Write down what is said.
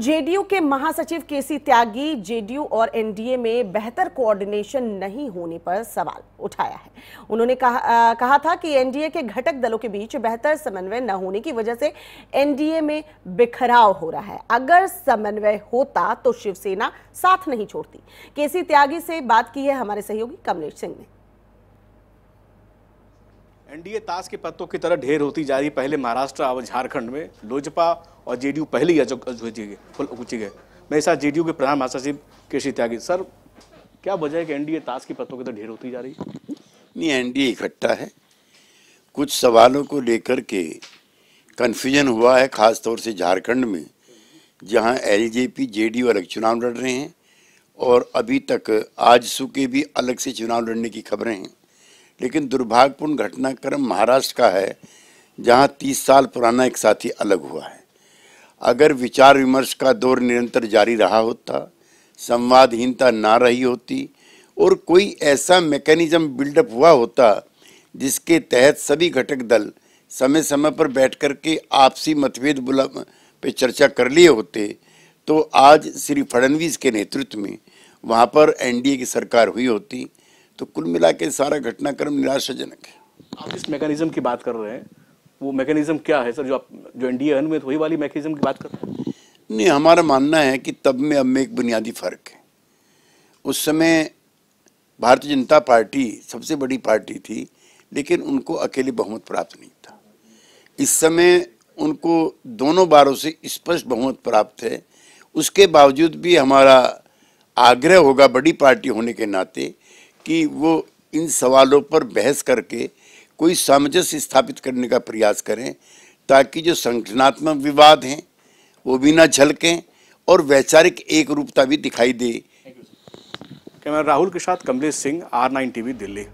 JDU के महासचिव केसी त्यागी JDU और एनडीए में बेहतर कोऑर्डिनेशन नहीं होने पर सवाल उठाया है उन्होंने कहा, आ, कहा था कि एनडीए के घटक दलों के बीच बेहतर समन्वय न होने की वजह से एनडीए में बिखराव हो रहा है अगर समन्वय होता तो शिवसेना साथ नहीं छोड़ती केसी त्यागी से बात की है हमारे सहयोगी कमलेश सिंह ने एनडीए ताश के पत्तों की तरह ढेर होती जा रही पहले महाराष्ट्र और झारखंड में लोजपा और जेडीयू पहले ही उची गए मेरे साथ जेडीयू के प्रधान महासचिव केसी त्यागी सर क्या वजह है कि एनडीए ताश के पत्तों की तरह ढेर होती जा रही है नहीं एनडीए इकट्ठा है कुछ सवालों को लेकर के कन्फ्यूजन हुआ है खासतौर से झारखंड में जहां एलजेपी जेडीयू अलग चुनाव लड़ रहे हैं और अभी तक आज सु के भी अलग से चुनाव लड़ने की खबरें हैं लेकिन दुर्भाग्यपूर्ण घटनाक्रम महाराष्ट्र का है जहां तीस साल पुराना एक साथी अलग हुआ है अगर विचार विमर्श का दौर निरंतर जारी रहा होता संवादहीनता ना रही होती और कोई ऐसा मैकेनिज्म बिल्डअप हुआ होता जिसके तहत सभी घटक दल समय समय पर बैठ कर के आपसी मतभेद बुला पे चर्चा कर लिए होते तो आज श्री फडणवीस के नेतृत्व में वहाँ पर एनडीए की सरकार हुई होती तो कुल मिला के सारा घटनाक्रम निराशाजनक है आप इस मैकेनिज्म की बात कर रहे हैं वो मैकेनिज्म क्या है सर जो आप जो एनडीए में वही वाली मैकेनिज्म की बात कर रहे हैं नहीं हमारा मानना है कि तब में अब में एक बुनियादी फ़र्क है उस समय भारतीय जनता पार्टी सबसे बड़ी पार्टी थी लेकिन उनको अकेले बहुमत प्राप्त नहीं था इस समय उनको दोनों बारों से स्पष्ट बहुमत प्राप्त है उसके बावजूद भी हमारा आग्रह होगा बड़ी पार्टी होने के नाते कि वो इन सवालों पर बहस करके कोई सामंजस्य स्थापित करने का प्रयास करें ताकि जो संगठनात्मक विवाद हैं वो भी ना झलकें और वैचारिक एक रूपता भी दिखाई दे कैमरा राहुल के साथ Kamlesh Singh R nine TV Delhi